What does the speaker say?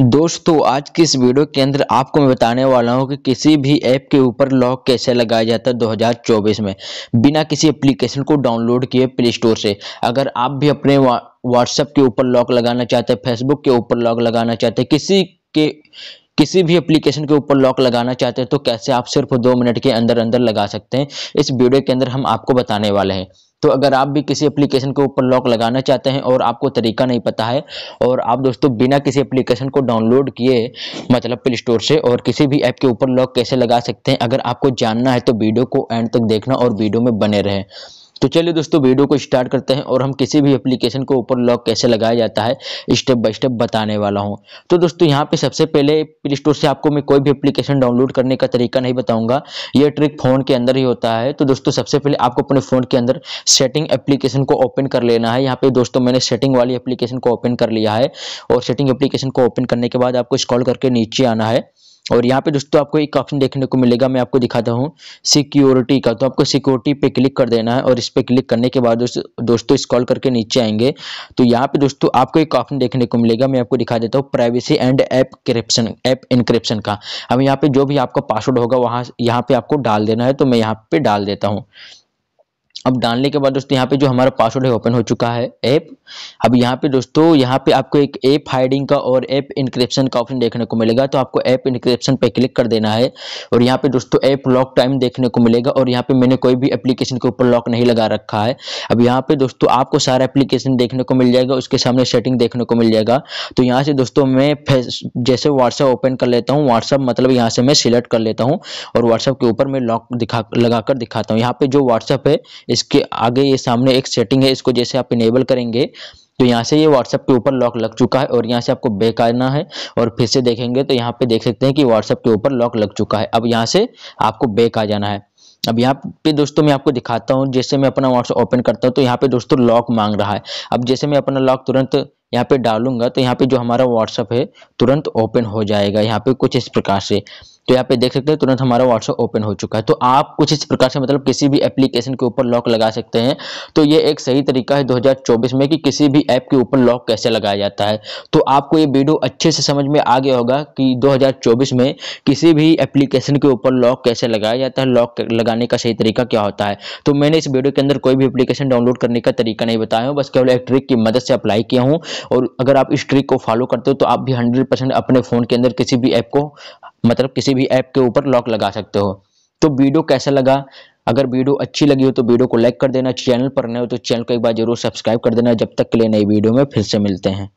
दोस्तों आज की इस वीडियो के अंदर आपको मैं बताने वाला हूं कि किसी भी ऐप के ऊपर लॉक कैसे लगाया जाता है 2024 में बिना किसी एप्लीकेशन को डाउनलोड किए प्ले स्टोर से अगर आप भी अपने व्हाट्सएप के ऊपर लॉक लगाना चाहते हैं फेसबुक के ऊपर लॉक लगाना चाहते हैं किसी के किसी भी एप्लीकेशन के ऊपर लॉक लगाना चाहते हैं तो कैसे आप सिर्फ दो मिनट के अंदर अंदर लगा सकते हैं इस वीडियो के अंदर हम आपको बताने वाले हैं तो अगर आप भी किसी एप्लीकेशन के ऊपर लॉक लगाना चाहते हैं और आपको तरीका नहीं पता है और आप दोस्तों बिना किसी एप्लीकेशन को डाउनलोड किए मतलब प्ले स्टोर से और किसी भी ऐप के ऊपर लॉक कैसे लगा सकते हैं अगर आपको जानना है तो वीडियो को एंड तक देखना और वीडियो में बने रहें तो चलिए दोस्तों वीडियो को स्टार्ट करते हैं और हम किसी भी एप्लीकेशन को ऊपर लॉक कैसे लगाया जाता है स्टेप बाय स्टेप बताने वाला हूँ तो दोस्तों यहाँ पे सबसे पहले प्ले स्टोर से आपको मैं कोई भी एप्लीकेशन डाउनलोड करने का तरीका नहीं बताऊंगा ये ट्रिक फ़ोन के अंदर ही होता है तो दोस्तों सबसे पहले आपको अपने फ़ोन के अंदर सेटिंग एप्लीकेशन को ओपन कर लेना है यहाँ पे दोस्तों मैंने सेटिंग वाली एप्लीकेशन को ओपन कर लिया है और सेटिंग एप्लीकेशन को ओपन करने के बाद आपको स्कॉल करके नीचे आना है और यहाँ पे दोस्तों आपको एक ऑप्शन देखने को मिलेगा मैं आपको दिखाता हूँ सिक्योरिटी का तो आपको सिक्योरिटी पे क्लिक कर देना है और इस पर क्लिक करने के बाद दोस्तों स्कॉल करके नीचे आएंगे तो यहाँ पे दोस्तों आपको एक ऑप्शन देखने को मिलेगा मैं आपको दिखा देता हूँ प्राइवेसी एंड ऐप क्रिप्शन ऐप इनक्रिप्शन का अब यहाँ पे जो भी आपका पासवर्ड होगा वहाँ यहाँ पे आपको डाल देना है तो मैं यहाँ पे डाल देता हूँ अब डालने के बाद दोस्तों यहाँ पे जो हमारा पासवर्ड है ओपन हो चुका है ऐप अब यहाँ पे दोस्तों यहाँ पे आपको एक ऐप हाइडिंग का और ऐप इंक्रिप्शन का ऑप्शन देखने को मिलेगा तो आपको ऐप इंक्रिप्शन पे क्लिक कर देना है और यहाँ पे दोस्तों ऐप लॉक टाइम देखने को मिलेगा और यहाँ पे मैंने कोई भी एप्लीकेशन के ऊपर लॉक नहीं लगा रखा है अब यहाँ पे दोस्तों आपको सारा एप्लीकेशन देखने को मिल जाएगा उसके सामने सेटिंग देखने को मिल जाएगा तो यहाँ से दोस्तों मैं जैसे व्हाट्सअप ओपन कर लेता हूँ व्हाट्सअप मतलब यहाँ से मैं सिलेक्ट कर लेता हूँ और व्हाट्सअप के ऊपर मैं लॉक दिखा लगा दिखाता हूँ यहाँ पे जो व्हाट्सअप है इसके आगे ये सामने एक सेटिंग है इसको जैसे आप इनेबल करेंगे तो यहाँ से ये व्हाट्सएप के ऊपर लॉक लग चुका है और यहाँ से आपको बैक आना है और फिर से देखेंगे तो यहाँ पे देख सकते हैं कि व्हाट्सएप के ऊपर लॉक लग चुका है अब यहाँ से आपको बैक आ जाना है अब यहाँ पे दोस्तों मैं आपको दिखाता हूँ जैसे मैं अपना व्हाट्सअप ओपन करता हूँ तो यहाँ पे दोस्तों लॉक मांग रहा है अब जैसे मैं अपना लॉक तुरंत यहाँ पे डालूंगा तो यहाँ पे जो हमारा व्हाट्सएप है तुरंत ओपन हो जाएगा यहाँ पे कुछ इस प्रकार से तो यहाँ पे देख सकते हैं तुरंत हमारा व्हाट्सअप ओपन हो चुका है तो आप कुछ इस प्रकार से मतलब किसी भी एप्लीकेशन के ऊपर लॉक लगा सकते हैं तो ये एक सही तरीका है 2024 में कि किसी भी ऐप के ऊपर लॉक कैसे लगाया जाता है तो आपको ये वीडियो अच्छे से समझ में आ गया होगा कि 2024 में किसी भी एप्लीकेशन के ऊपर लॉक कैसे लगाया जाता है लॉक लगाने का सही तरीका क्या होता है तो मैंने इस वीडियो के अंदर कोई भी एप्लीकेशन डाउनलोड करने का तरीका नहीं बताया हूँ बस केवल एक ट्रिक की मदद से अप्लाई किया हूँ और अगर आप इस ट्रिक को फॉलो करते हो तो आप भी हंड्रेड अपने फ़ोन के अंदर किसी भी ऐप को मतलब किसी भी ऐप के ऊपर लॉक लगा सकते हो तो वीडियो कैसा लगा अगर वीडियो अच्छी लगी हो तो वीडियो को लाइक कर देना चैनल पर नए हो तो चैनल को एक बार जरूर सब्सक्राइब कर देना जब तक के लिए नई वीडियो में फिर से मिलते हैं